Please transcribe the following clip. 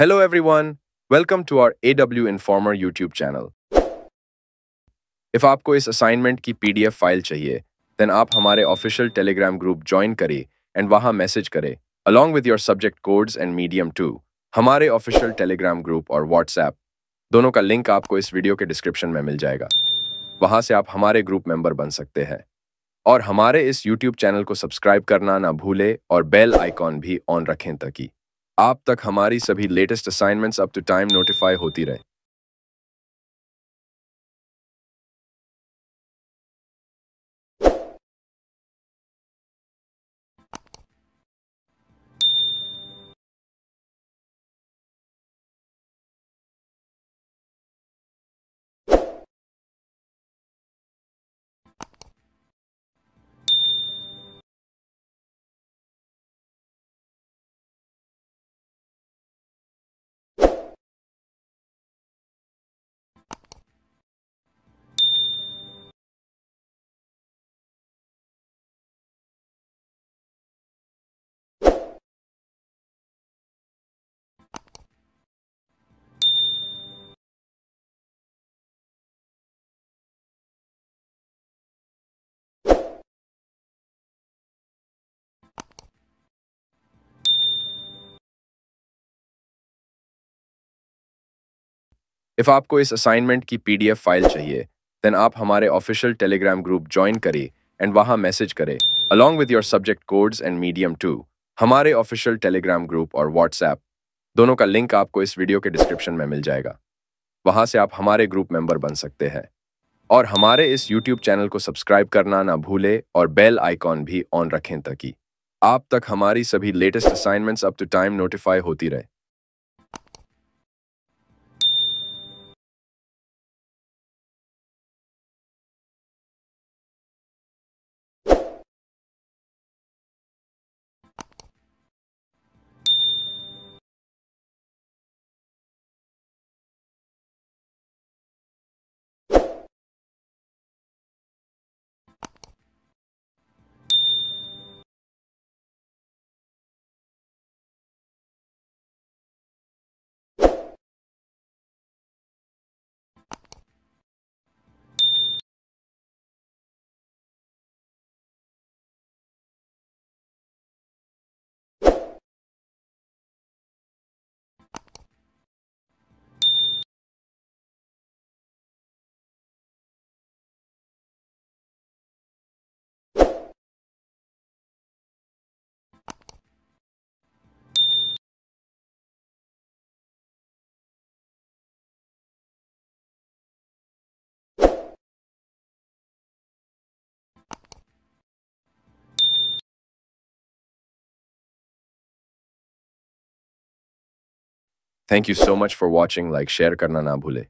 Hello everyone, welcome to our AW Informer YouTube channel. If आपको इस assignment की PDF file चाहिए, then आप हमारे ऑफिशियल टेलीग्राम ग्रुप ज्वाइन करें एंड वहां मैसेज करें, along with your subject codes and medium to हमारे ऑफिशियल टेलीग्राम ग्रुप और व्हाट्सएप दोनों का लिंक आपको इस वीडियो के डिस्क्रिप्शन में मिल जाएगा वहां से आप हमारे ग्रुप मेंबर बन सकते हैं और हमारे इस यूट्यूब चैनल को सब्सक्राइब करना ना भूले और बेल आइकॉन भी ऑन रखें ताकि आप तक हमारी सभी latest assignments up to time notify होती रहे इफ आपको इस असाइनमेंट की पीडीएफ फाइल चाहिए देन आप हमारे ऑफिशियल टेलीग्राम ग्रुप ज्वाइन करें एंड वहां मैसेज करें along with your subject codes and medium to हमारे ऑफिशियल टेलीग्राम ग्रुप और व्हाट्सएप दोनों का लिंक आपको इस वीडियो के डिस्क्रिप्शन में मिल जाएगा वहां से आप हमारे ग्रुप मेंबर बन सकते हैं और हमारे इस YouTube चैनल को सब्सक्राइब करना ना भूले और बेल आइकॉन भी ऑन रखें ताकि आप तक हमारी सभी latest assignments up to time notify होती रहे Thank you so much for watching. Like, share, karna na bhule.